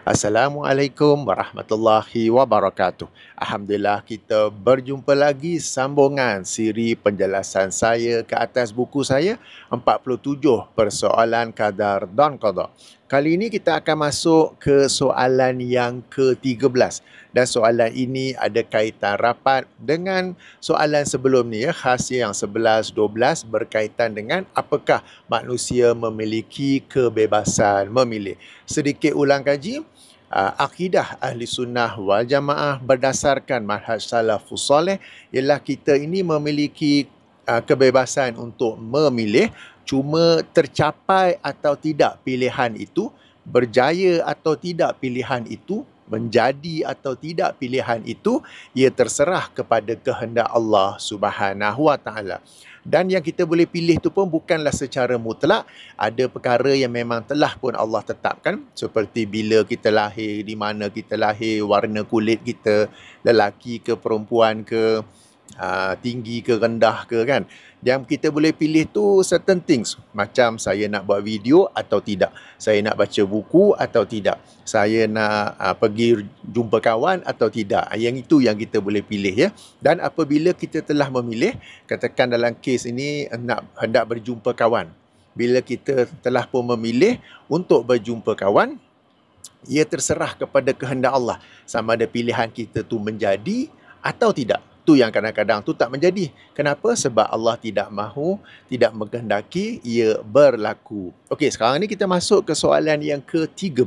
Assalamualaikum warahmatullahi wabarakatuh. Alhamdulillah kita berjumpa lagi sambungan siri penjelasan saya ke atas buku saya 47 persoalan kadar Don Qada. Kali ini kita akan masuk ke soalan yang ke-13 dan soalan ini ada kaitan rapat dengan soalan sebelum ni ya khas yang 11 12 berkaitan dengan apakah manusia memiliki kebebasan memilih. Sedikit ulang kaji Uh, akidah ahli sunnah wal jamaah berdasarkan manhaj salafus ialah kita ini memiliki Uh, kebebasan untuk memilih cuma tercapai atau tidak pilihan itu berjaya atau tidak pilihan itu menjadi atau tidak pilihan itu ia terserah kepada kehendak Allah Subhanahu Wa Taala dan yang kita boleh pilih tu pun bukanlah secara mutlak ada perkara yang memang telah pun Allah tetapkan seperti bila kita lahir di mana kita lahir warna kulit kita lelaki ke perempuan ke Ah, tinggi ke rendah ke kan yang kita boleh pilih tu certain things macam saya nak buat video atau tidak saya nak baca buku atau tidak saya nak uh, pergi jumpa kawan atau tidak ah, yang itu yang kita boleh pilih ya dan apabila kita telah memilih katakan dalam kes ini nak hendak berjumpa kawan bila kita telah pun memilih untuk berjumpa kawan ia terserah kepada kehendak Allah sama ada pilihan kita tu menjadi atau tidak itu yang kadang-kadang tu tak menjadi. Kenapa? Sebab Allah tidak mahu, tidak menghendaki ia berlaku. Okey, sekarang ni kita masuk ke soalan yang ke-13,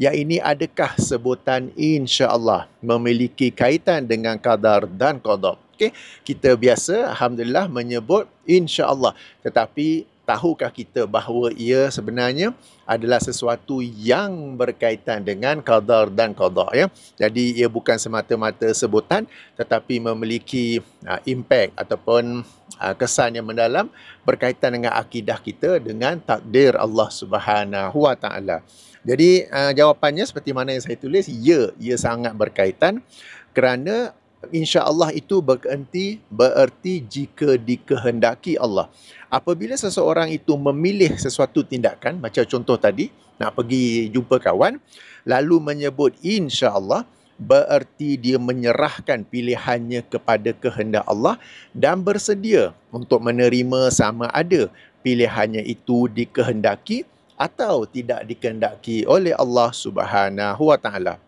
iaitu adakah sebutan insya-Allah memiliki kaitan dengan kadar dan qada? Okey, kita biasa alhamdulillah menyebut insya-Allah. Tetapi tahukah kita bahawa ia sebenarnya adalah sesuatu yang berkaitan dengan qadar dan qadar ya. Jadi ia bukan semata-mata sebutan tetapi memiliki uh, impact ataupun uh, kesan yang mendalam berkaitan dengan akidah kita dengan takdir Allah Subhanahu Wa Taala. Jadi uh, jawapannya seperti mana yang saya tulis ya, ia sangat berkaitan kerana insya-Allah itu bererti bererti jika dikehendaki Allah. Apabila seseorang itu memilih sesuatu tindakan macam contoh tadi nak pergi jumpa kawan lalu menyebut insya-Allah bererti dia menyerahkan pilihannya kepada kehendak Allah dan bersedia untuk menerima sama ada pilihannya itu dikehendaki atau tidak dikehendaki oleh Allah Subhanahu wa taala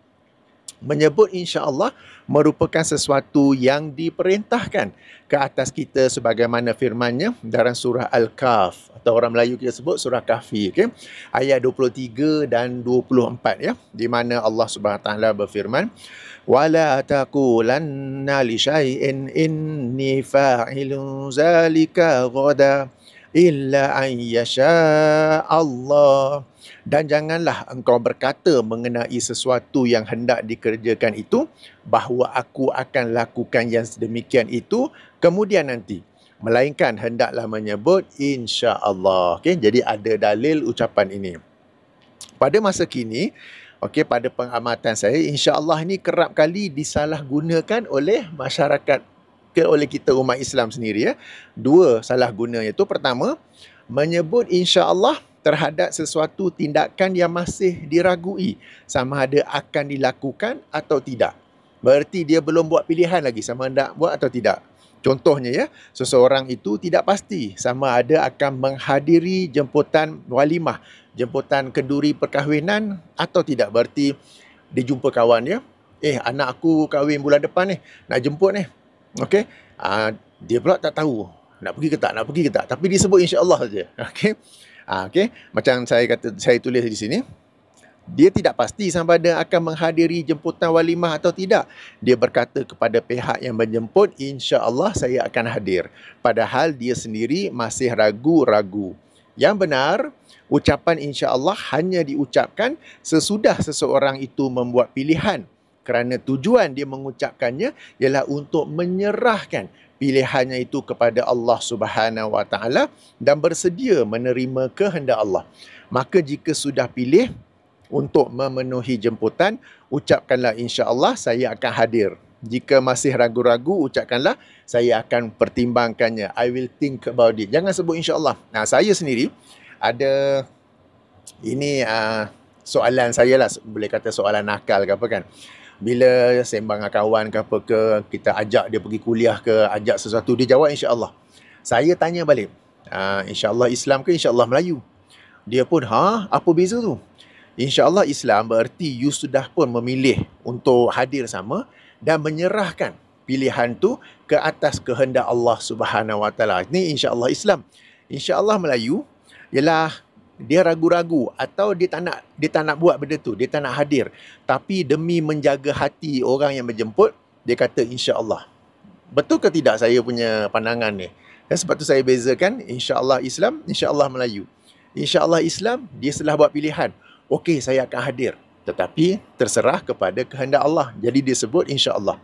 menyebut insya-Allah merupakan sesuatu yang diperintahkan ke atas kita sebagaimana Firmannya nya dalam surah al kaf atau orang Melayu kita sebut surah Kahfi okey ayat 23 dan 24 ya di mana Allah Subhanahu taala berfirman wala taqulanna li syai'in inni fa'ilun zalika ghadan illa an yasha Allah dan janganlah engkau berkata mengenai sesuatu yang hendak dikerjakan itu bahawa aku akan lakukan yang sedemikian itu kemudian nanti melainkan hendaklah menyebut insya-Allah okay jadi ada dalil ucapan ini pada masa kini okey pada pengamatan saya insya-Allah ini kerap kali disalahgunakan oleh masyarakat oleh kita umat Islam sendiri ya. Dua salah guna iaitu pertama menyebut insya-Allah terhadap sesuatu tindakan yang masih diragui sama ada akan dilakukan atau tidak. Berarti dia belum buat pilihan lagi sama ada buat atau tidak. Contohnya ya, seseorang itu tidak pasti sama ada akan menghadiri jemputan walimah, jemputan keduri perkahwinan atau tidak. Berarti dia jumpa kawan dia, ya. eh anak aku kahwin bulan depan ni, nak jemput ni. Okay, Uh, ah, dia pula tak tahu nak pergi ke tak, nak pergi ke tak. Tapi dia sebut insyaAllah saja. Okay, Uh, ah, Okey. Macam saya kata, saya tulis di sini. Dia tidak pasti sama ada akan menghadiri jemputan walimah atau tidak. Dia berkata kepada pihak yang menjemput, insyaAllah saya akan hadir. Padahal dia sendiri masih ragu-ragu. Yang benar, ucapan insyaAllah hanya diucapkan sesudah seseorang itu membuat pilihan kerana tujuan dia mengucapkannya ialah untuk menyerahkan pilihannya itu kepada Allah Subhanahu Wa Taala dan bersedia menerima kehendak Allah. Maka jika sudah pilih untuk memenuhi jemputan, ucapkanlah insya-Allah saya akan hadir. Jika masih ragu-ragu, ucapkanlah saya akan pertimbangkannya. I will think about it. Jangan sebut insya-Allah. Nah, saya sendiri ada ini uh, soalan saya lah boleh kata soalan nakal ke apa kan bila sembang dengan kawan ke apa ke kita ajak dia pergi kuliah ke ajak sesuatu dia jawab insyaallah saya tanya balik uh, insyaallah Islam ke insyaallah Melayu dia pun ha apa beza tu insyaallah Islam bererti you sudah pun memilih untuk hadir sama dan menyerahkan pilihan tu ke atas kehendak Allah Subhanahu Wa Taala ni insyaallah Islam insyaallah Melayu ialah dia ragu-ragu atau dia tak nak dia tak nak buat benda tu dia tak nak hadir tapi demi menjaga hati orang yang menjemput dia kata insya-Allah betul ke tidak saya punya pandangan ni ya, sebab tu saya bezakan insya-Allah Islam insya-Allah Melayu insya-Allah Islam dia setelah buat pilihan okey saya akan hadir tetapi terserah kepada kehendak Allah jadi dia sebut insya-Allah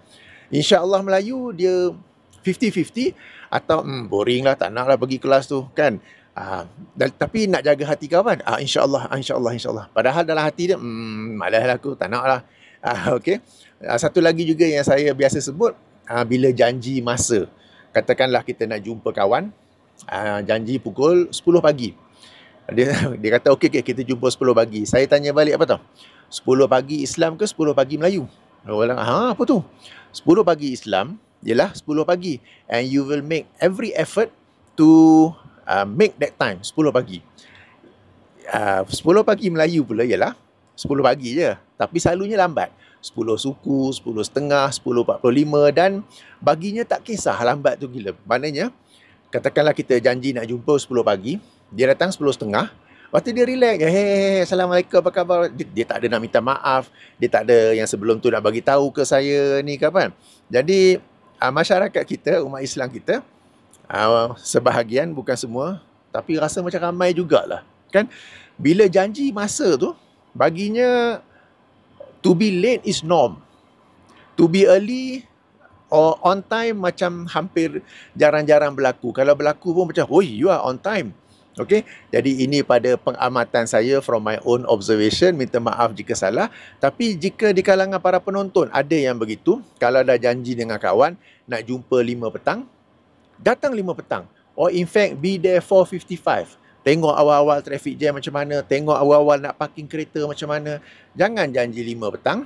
insya-Allah Melayu dia 50-50 atau hmm, boring lah tak nak lah pergi kelas tu kan Uh, dan, tapi nak jaga hati kawan, kau kan? Ah, insya ah, Allah, insya Allah. Padahal dalam hati dia, hmm, malah lah aku, tak nak lah. Ah, uh, okay. Uh, satu lagi juga yang saya biasa sebut, uh, bila janji masa. Katakanlah kita nak jumpa kawan, uh, janji pukul 10 pagi. Dia, dia kata, okay, okay, kita jumpa 10 pagi. Saya tanya balik apa tau? 10 pagi Islam ke 10 pagi Melayu? Orang, ha, apa tu? 10 pagi Islam, ialah 10 pagi. And you will make every effort to uh, make that time 10 pagi uh, 10 pagi Melayu pula ialah 10 pagi je tapi selalunya lambat 10 suku, 10 setengah, 10.45 dan baginya tak kisah lambat tu gila. Maknanya, katakanlah kita janji nak jumpa 10 pagi, dia datang 10 setengah, waktu dia relax, eh, hey, Assalamualaikum, apa khabar? Dia, dia, tak ada nak minta maaf, dia tak ada yang sebelum tu nak bagi tahu ke saya ni kapan apa. Kan. Jadi, uh, masyarakat kita, umat Islam kita, uh, sebahagian bukan semua tapi rasa macam ramai jugalah kan bila janji masa tu baginya to be late is norm to be early or on time macam hampir jarang-jarang berlaku kalau berlaku pun macam oh you are on time Okay, jadi ini pada pengamatan saya from my own observation, minta maaf jika salah. Tapi jika di kalangan para penonton ada yang begitu, kalau dah janji dengan kawan nak jumpa 5 petang, datang 5 petang or in fact be there 4.55 tengok awal-awal traffic jam macam mana tengok awal-awal nak parking kereta macam mana jangan janji 5 petang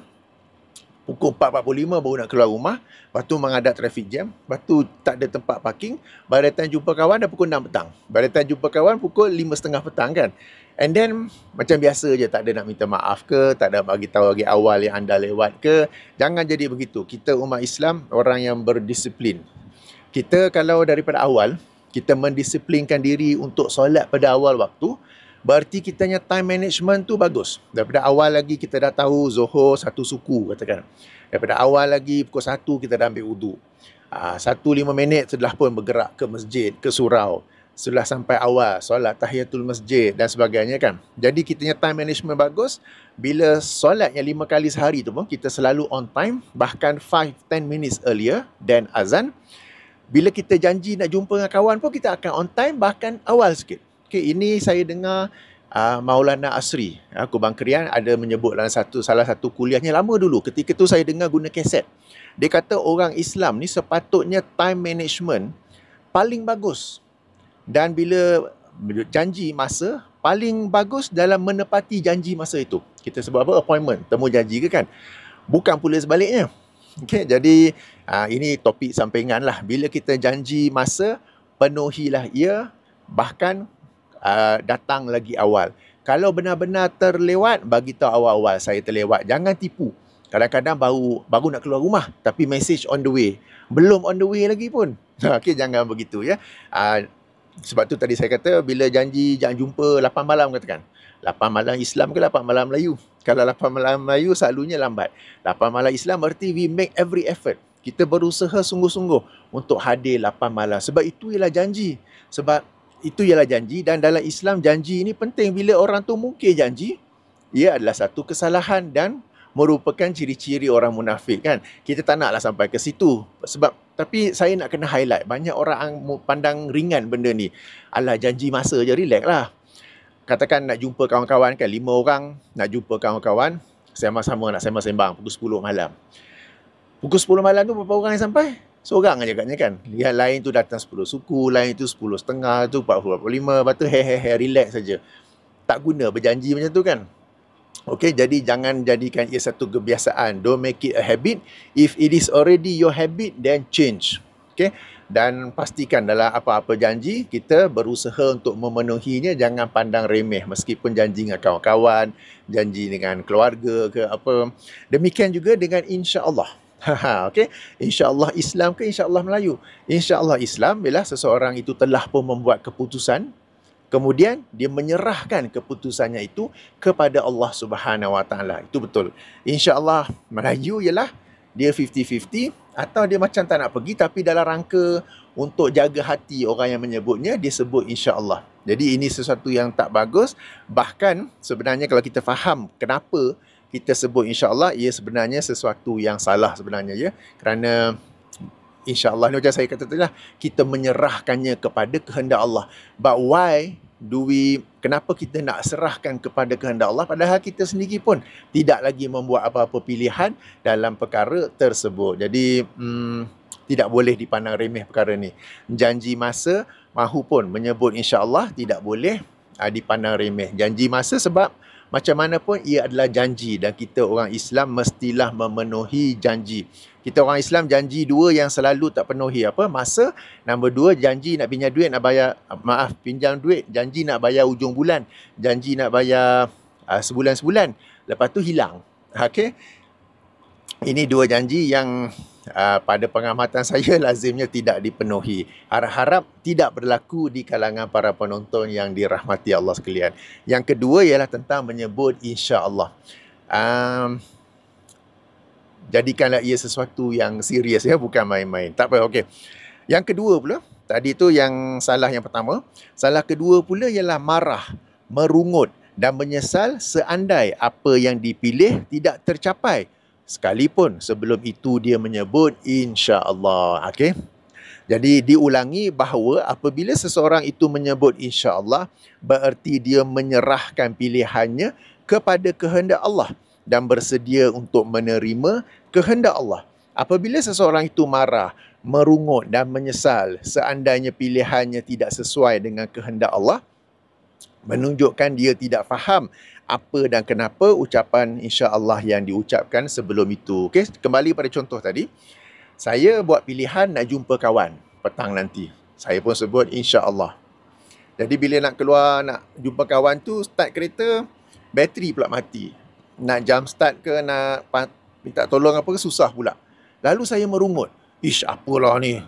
pukul 4.45 baru nak keluar rumah lepas tu mengadap traffic jam lepas tu tak ada tempat parking by the jumpa kawan dah pukul 6 petang by the jumpa kawan pukul 5.30 petang kan and then macam biasa je tak ada nak minta maaf ke tak ada bagi tahu lagi awal yang anda lewat ke jangan jadi begitu kita umat Islam orang yang berdisiplin kita kalau daripada awal kita mendisiplinkan diri untuk solat pada awal waktu berarti kita punya time management tu bagus daripada awal lagi kita dah tahu zuhur satu suku katakan daripada awal lagi pukul satu kita dah ambil uduk ah, satu lima minit setelah pun bergerak ke masjid, ke surau setelah sampai awal, solat tahiyatul masjid dan sebagainya kan jadi kita punya time management bagus bila solatnya lima kali sehari tu pun kita selalu on time bahkan five ten minutes earlier than azan bila kita janji nak jumpa dengan kawan pun kita akan on time bahkan awal sikit. Okay, ini saya dengar uh, Maulana Asri, uh, Kubang Kerian ada menyebut dalam satu salah satu kuliahnya lama dulu. Ketika tu saya dengar guna kaset. Dia kata orang Islam ni sepatutnya time management paling bagus. Dan bila janji masa, paling bagus dalam menepati janji masa itu. Kita sebut apa? Appointment. Temu janji ke kan? Bukan pula sebaliknya. Okey, jadi uh, ini topik sampingan lah. Bila kita janji masa, penuhilah ia bahkan uh, datang lagi awal. Kalau benar-benar terlewat, bagi tahu awal-awal saya terlewat. Jangan tipu. Kadang-kadang baru baru nak keluar rumah tapi message on the way. Belum on the way lagi pun. Okey, jangan begitu ya. Uh, sebab tu tadi saya kata bila janji jangan jumpa 8 malam katakan. Lapan malam Islam ke lapan malam Melayu? Kalau lapan malam Melayu selalunya lambat. Lapan malam Islam berarti we make every effort. Kita berusaha sungguh-sungguh untuk hadir lapan malam. Sebab itu ialah janji. Sebab itu ialah janji dan dalam Islam janji ini penting. Bila orang tu mungkin janji, ia adalah satu kesalahan dan merupakan ciri-ciri orang munafik kan. Kita tak naklah sampai ke situ. Sebab tapi saya nak kena highlight. Banyak orang pandang ringan benda ni. Alah janji masa je relax lah katakan nak jumpa kawan-kawan kan, lima orang nak jumpa kawan-kawan, sama-sama nak sembang-sembang pukul 10 malam. Pukul 10 malam tu berapa orang yang sampai? Seorang aja katnya kan. Yang lain tu datang 10 suku, lain tu 10 setengah tu, 40-45, lepas tu hehehe, relax saja. Tak guna berjanji macam tu kan. Okay, jadi jangan jadikan ia satu kebiasaan. Don't make it a habit. If it is already your habit, then change. Okay? Dan pastikan dalam apa-apa janji, kita berusaha untuk memenuhinya jangan pandang remeh meskipun janji dengan kawan-kawan, janji dengan keluarga ke apa. Demikian juga dengan insya Allah. okay? Insya Allah Islam ke insya Allah Melayu? Insya Allah Islam bila seseorang itu telah pun membuat keputusan Kemudian dia menyerahkan keputusannya itu kepada Allah Subhanahu Wa Taala. Itu betul. Insya-Allah Melayu ialah dia 50-50 atau dia macam tak nak pergi tapi dalam rangka untuk jaga hati orang yang menyebutnya, dia sebut insya Allah. Jadi ini sesuatu yang tak bagus. Bahkan sebenarnya kalau kita faham kenapa kita sebut insya Allah? ia sebenarnya sesuatu yang salah sebenarnya. ya. Kerana insyaAllah ni macam saya kata tadi lah, kita menyerahkannya kepada kehendak Allah. But why do we kenapa kita nak serahkan kepada kehendak Allah padahal kita sendiri pun tidak lagi membuat apa-apa pilihan dalam perkara tersebut jadi hmm, tidak boleh dipandang remeh perkara ni janji masa mahu pun menyebut insya-Allah tidak boleh ah, dipandang remeh janji masa sebab macam mana pun ia adalah janji dan kita orang Islam mestilah memenuhi janji. Kita orang Islam janji dua yang selalu tak penuhi apa? Masa nombor dua janji nak pinjam duit nak bayar maaf pinjam duit janji nak bayar ujung bulan janji nak bayar uh, sebulan-sebulan lepas tu hilang. Okey. Ini dua janji yang Ah, pada pengamatan saya lazimnya tidak dipenuhi. Harap-harap tidak berlaku di kalangan para penonton yang dirahmati Allah sekalian. Yang kedua ialah tentang menyebut insya-Allah. Um, jadikanlah ia sesuatu yang serius ya bukan main-main. Tak apa okey. Yang kedua pula tadi tu yang salah yang pertama, salah kedua pula ialah marah, merungut dan menyesal seandai apa yang dipilih tidak tercapai sekalipun sebelum itu dia menyebut insya-Allah. okay? Jadi diulangi bahawa apabila seseorang itu menyebut insya-Allah bererti dia menyerahkan pilihannya kepada kehendak Allah dan bersedia untuk menerima kehendak Allah. Apabila seseorang itu marah, merungut dan menyesal seandainya pilihannya tidak sesuai dengan kehendak Allah, menunjukkan dia tidak faham apa dan kenapa ucapan insya-Allah yang diucapkan sebelum itu. Okey, kembali pada contoh tadi. Saya buat pilihan nak jumpa kawan petang nanti. Saya pun sebut insya-Allah. Jadi bila nak keluar nak jumpa kawan tu start kereta bateri pula mati. Nak jump start ke nak minta tolong apa ke susah pula. Lalu saya merungut. Ish apalah ni?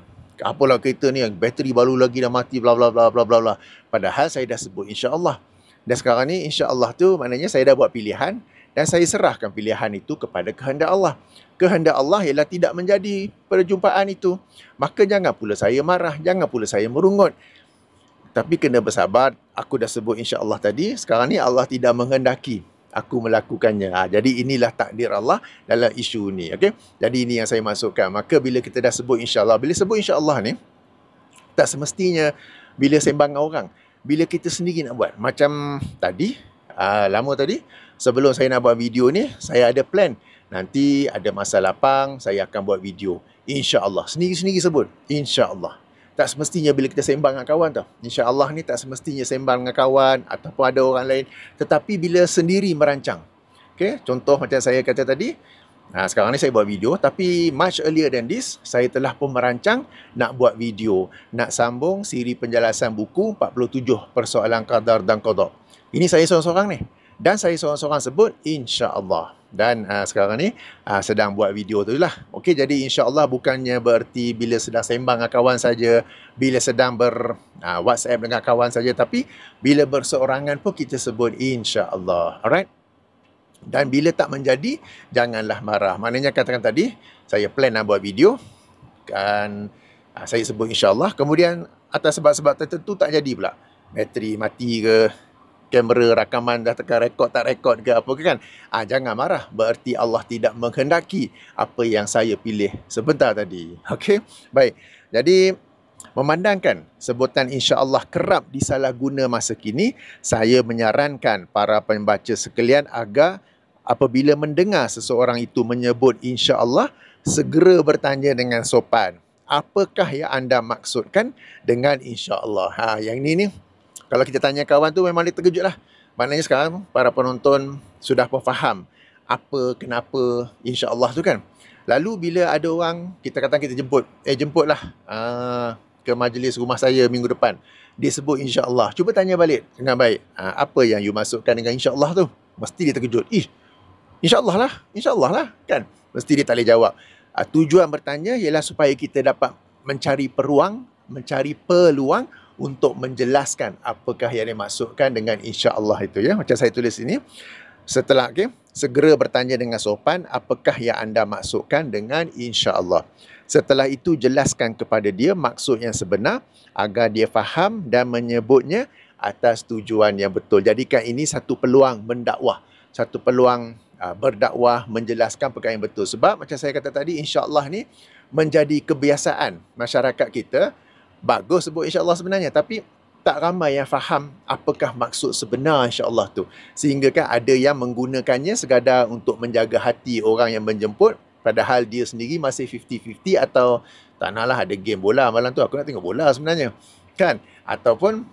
Apalah kereta ni yang bateri baru lagi dah mati bla bla bla bla bla bla. Padahal saya dah sebut insya-Allah. Dan sekarang ni insya-Allah tu maknanya saya dah buat pilihan dan saya serahkan pilihan itu kepada kehendak Allah. Kehendak Allah ialah tidak menjadi perjumpaan itu. Maka jangan pula saya marah, jangan pula saya merungut. Tapi kena bersabar. Aku dah sebut insya-Allah tadi, sekarang ni Allah tidak menghendaki aku melakukannya. Ha, jadi inilah takdir Allah dalam isu ni, Okay. Jadi ini yang saya masukkan. Maka bila kita dah sebut insya-Allah, bila sebut insya-Allah ni tak semestinya bila sembang orang bila kita sendiri nak buat macam tadi uh, lama tadi sebelum saya nak buat video ni saya ada plan nanti ada masa lapang saya akan buat video insya-Allah sendiri-sendiri sebut insya-Allah tak semestinya bila kita sembang dengan kawan tau. Allah ni tak semestinya sembang dengan kawan ataupun ada orang lain. Tetapi bila sendiri merancang. Okay? Contoh macam saya kata tadi, Ha, sekarang ni saya buat video tapi much earlier than this saya telah pun merancang nak buat video nak sambung siri penjelasan buku 47 persoalan kadar dan kodok. Ini saya seorang-seorang ni dan saya seorang-seorang sebut insya Allah Dan uh, sekarang ni uh, sedang buat video tu lah. Okey jadi insya Allah bukannya bererti bila sedang sembang dengan kawan saja, bila sedang ber uh, WhatsApp dengan kawan saja tapi bila berseorangan pun kita sebut insya Allah. Alright? Dan bila tak menjadi, janganlah marah. Maknanya katakan tadi, saya plan nak buat video. Kan, ah, saya sebut insyaAllah. Kemudian, atas sebab-sebab tertentu tak jadi pula. Bateri mati ke, kamera rakaman dah tekan rekod tak rekod ke apa ke kan. Ah, jangan marah. Bererti Allah tidak menghendaki apa yang saya pilih sebentar tadi. Okey, baik. Jadi, Memandangkan sebutan insya-Allah kerap disalahguna masa kini, saya menyarankan para pembaca sekalian agar apabila mendengar seseorang itu menyebut insya-Allah, segera bertanya dengan sopan. Apakah yang anda maksudkan dengan insya-Allah? Ha, yang ini ni kalau kita tanya kawan tu memang dia terkejutlah. Maknanya sekarang para penonton sudah pun faham apa, kenapa, insya-Allah tu kan. Lalu bila ada orang kita kata kita jemput, eh jemputlah. uh, ke majlis rumah saya minggu depan. Dia sebut insya-Allah. Cuba tanya balik dengan baik. Ha, apa yang you masukkan dengan insya-Allah tu? Mesti dia terkejut. Ih. Insya-Allah lah. Insya-Allah lah, kan? Mesti dia tak boleh jawab. Ha, tujuan bertanya ialah supaya kita dapat mencari peruang, mencari peluang untuk menjelaskan apakah yang dimasukkan dengan insya-Allah itu ya. Macam saya tulis ini. Setelah okey, segera bertanya dengan sopan apakah yang anda masukkan dengan insya-Allah. Setelah itu jelaskan kepada dia maksud yang sebenar agar dia faham dan menyebutnya atas tujuan yang betul. Jadikan ini satu peluang mendakwah, satu peluang uh, berdakwah menjelaskan perkara yang betul. Sebab macam saya kata tadi insya-Allah ni menjadi kebiasaan masyarakat kita bagus sebut insya-Allah sebenarnya tapi tak ramai yang faham apakah maksud sebenar insya-Allah tu. Sehingga kan ada yang menggunakannya sekadar untuk menjaga hati orang yang menjemput padahal dia sendiri masih 50-50 atau tak naklah ada game bola malam tu aku nak tengok bola sebenarnya kan ataupun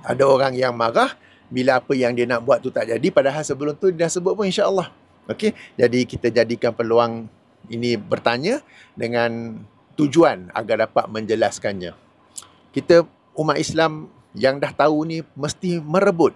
ada orang yang marah bila apa yang dia nak buat tu tak jadi padahal sebelum tu dia dah sebut pun insyaallah okay? jadi kita jadikan peluang ini bertanya dengan tujuan agar dapat menjelaskannya kita umat Islam yang dah tahu ni mesti merebut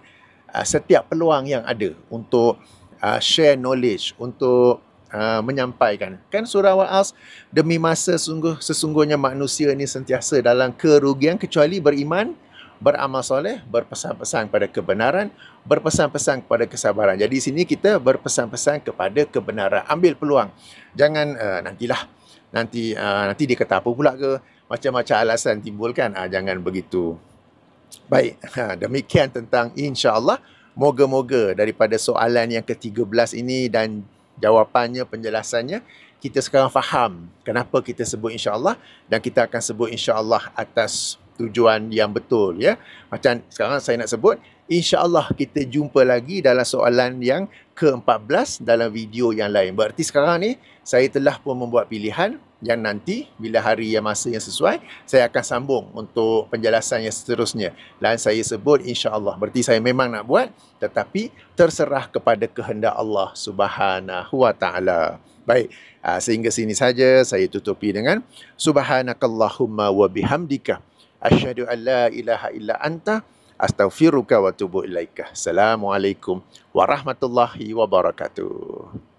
uh, setiap peluang yang ada untuk uh, share knowledge untuk Ah, menyampaikan kan surah al waas demi masa sungguh sesungguhnya manusia ini sentiasa dalam kerugian kecuali beriman beramal soleh berpesan-pesan kepada kebenaran berpesan-pesan kepada kesabaran jadi sini kita berpesan-pesan kepada kebenaran ambil peluang jangan uh, nantilah nanti uh, nanti dia kata apa pula ke macam-macam alasan timbul kan uh, jangan begitu baik ha, demikian tentang insyaallah Moga-moga daripada soalan yang ke-13 ini dan jawapannya, penjelasannya. Kita sekarang faham kenapa kita sebut insya-Allah dan kita akan sebut insya-Allah atas tujuan yang betul ya. Macam sekarang saya nak sebut insya-Allah kita jumpa lagi dalam soalan yang ke-14 dalam video yang lain. Berarti sekarang ni saya telah pun membuat pilihan yang nanti bila hari yang masa yang sesuai saya akan sambung untuk penjelasan yang seterusnya dan saya sebut insya-Allah berarti saya memang nak buat tetapi terserah kepada kehendak Allah Subhanahu wa taala. Baik, ah, sehingga sini saja saya tutupi dengan subhanakallahumma wa bihamdika asyhadu an la ilaha illa anta astaghfiruka wa atubu ilaika. Assalamualaikum warahmatullahi wabarakatuh.